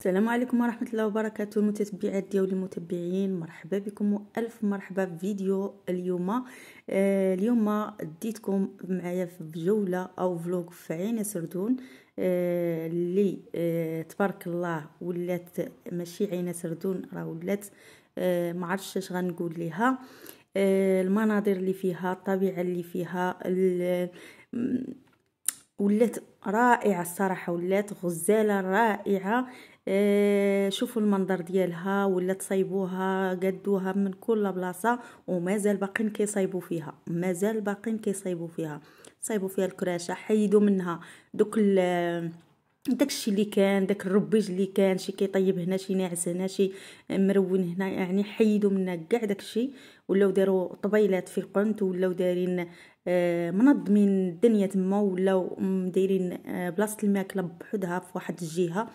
السلام عليكم ورحمة الله وبركاته المتتبعات ديالي المتابعين مرحبا بكم والف مرحبا في فيديو اليوم آه، اليوم ديتكم معايا في جولة او فلوق في عين سردون آه، اللي آه، تبارك الله ولات ماشي عين سردون راه ولات ما عرفتش اش غنقول ليها المناظر اللي فيها الطبيعة اللي فيها ولات رائعه الصراحه ولات غزاله رائعه آه، شوفوا المنظر ديالها ولات صايبوها قدوها من كل بلاصه ومازال باقين كيصايبوا فيها مازال باقين كيصايبوا فيها صايبوا فيها الكراشه حيدوا منها دوك داكشي اللي كان داك الربيج اللي كان شي كيطيب هنا شي ناعس هنا شي مرون هنا يعني حيدوا منها كاع داكشي ولاو داروا طبيلات في قنت ولاو دارين آه، منظمين الدنيا تما ولاو دايرين آه، بلاصه الماكله بحدها في واحد الجهه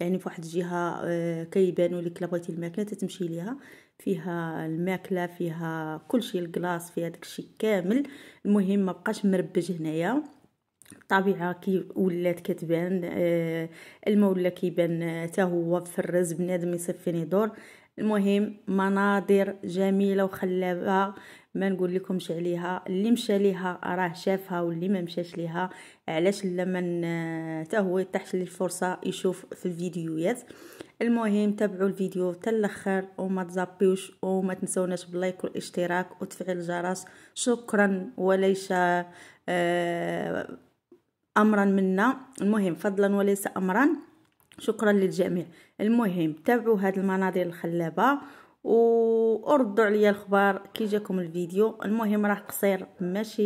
يعني في واحد الجهه آه، كيبانوا لك لا بغيتي الماكله تتمشي ليها فيها الماكله فيها كل شيء الكلاص فيها داكشي كامل المهم ما بقاش مربج هنايا الطبيعه كي ولات كتبان الماء ولا كيبان حتى هو في الرز بنادم يصفين يدور المهم مناظر جميله وخلابه ما نقول لكمش عليها اللي مشى ليها راه شافها واللي ما مشاش ليها علاش لما حتى هو لي الفرصه يشوف في الفيديوهات المهم تابعوا الفيديو حتى الاخر وما تزابيوش وما تنسوناش باللايك والاشتراك وتفعيل الجرس شكرا وليس آه، امرا منا المهم فضلا وليس امرا شكرا للجميع المهم تابعوا هذه المناظر الخلابه وردوا عليا الخبار كي جاكم الفيديو المهم راه قصير ماشي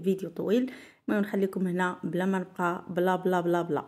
فيديو طويل المهم نخليكم هنا بلا ما نبقى بلا بلا بلا بلا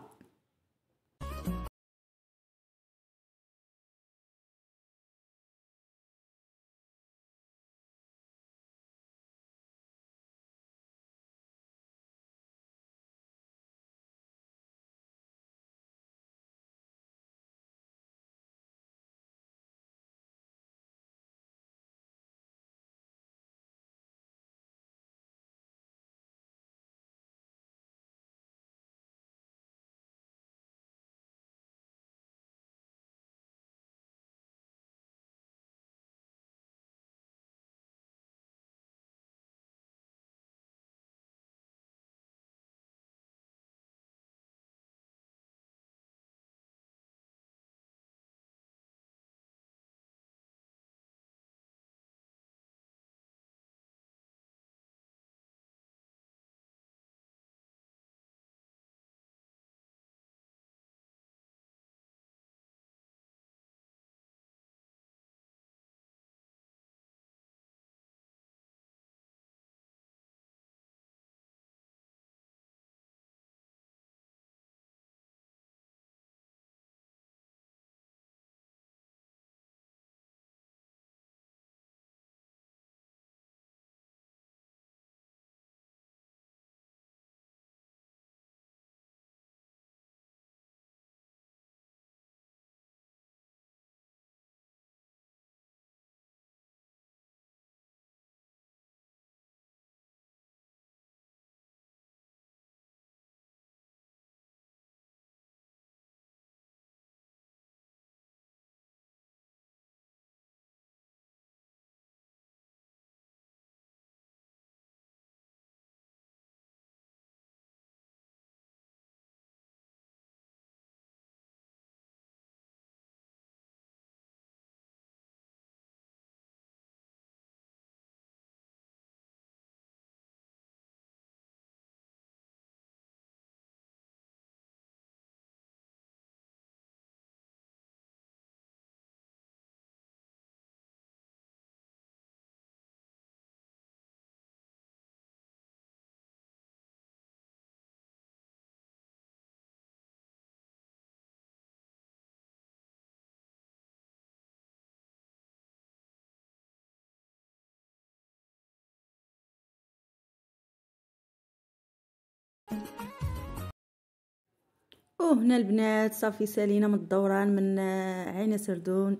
وهنا البنات صافي سالينا من الدوران من آه، عين سردون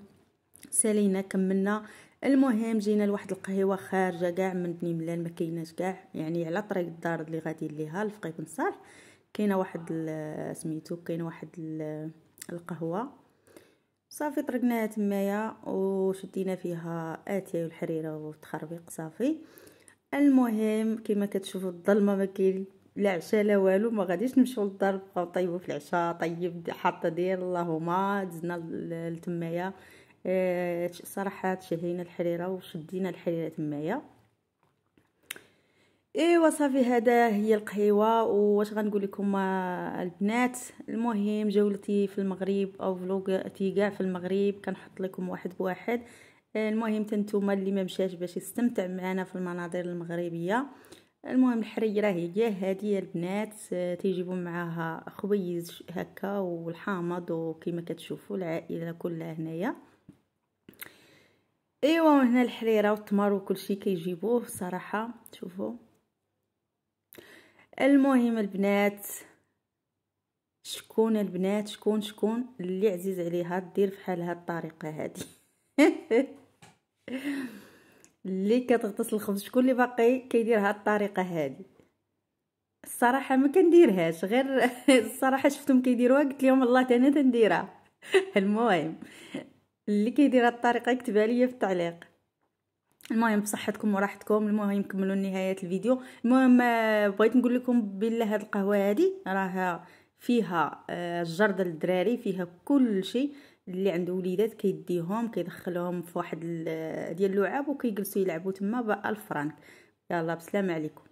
سالينا كملنا المهم جينا لواحد القهيوه خارجه كاع من بني ملال ما كايناش كاع يعني على طريق الدار اللي غادي ليها الفقي بن صالح كاينه واحد آه، سميتو كاينه واحد آه، القهوه صافي طرقناها تمايا وشدينا فيها اتاي والحريره والتخربيق صافي المهم كما كتشوفوا الظلمه ما كاين لا لا والو ما غاديش نمشيو للدار نبقاو طيبو في العشاء طيب حاطه دير اللهم دزنا لتمايا اه صراحه شهينا الحريره وشدينا الحريره تمايا ايوا صافي هذا هي القهيوه واش غنقول لكم آه، البنات المهم جولتي في المغرب او فلوغتي كاع في المغرب كنحط لكم واحد بواحد آه، المهم تنتوما اللي ما مشاش باش يستمتع معنا في المناظر المغربيه المهم الحريره راهي جاه هادية البنات آه، تيجيبوا معاها خبيز هكا والحامض وكما كتشوفوا العائله كلها هنايا ايوا هنا الحريره والتمر شيء كيجيبوه صراحه شوفوا المهم البنات شكون البنات شكون شكون اللي عزيز عليها دير فحال هاد الطريقه هادي اللي كتغطس الخبز شكون اللي باقي كيدير هاد الطريقه هادي الصراحه ما كنديرهاش غير الصراحه شفتهم كيديروها قلت لهم الله انا تنديرها المهم اللي كيدير هاد الطريقه يكتبها ليا في التعليق المهم بصحتكم وراحتكم المهم كملوا نهايه الفيديو المهم آه، بغيت نقول لكم بالله هاد القهوه هادي راها فيها آه، الجرده الدراري فيها كل شيء اللي عنده وليدات كيديهم كيدخلهم في واحد ديال اللعاب وكيجلسوا يلعبوا تما ب 1000 فرانك يلاه بسلام عليكم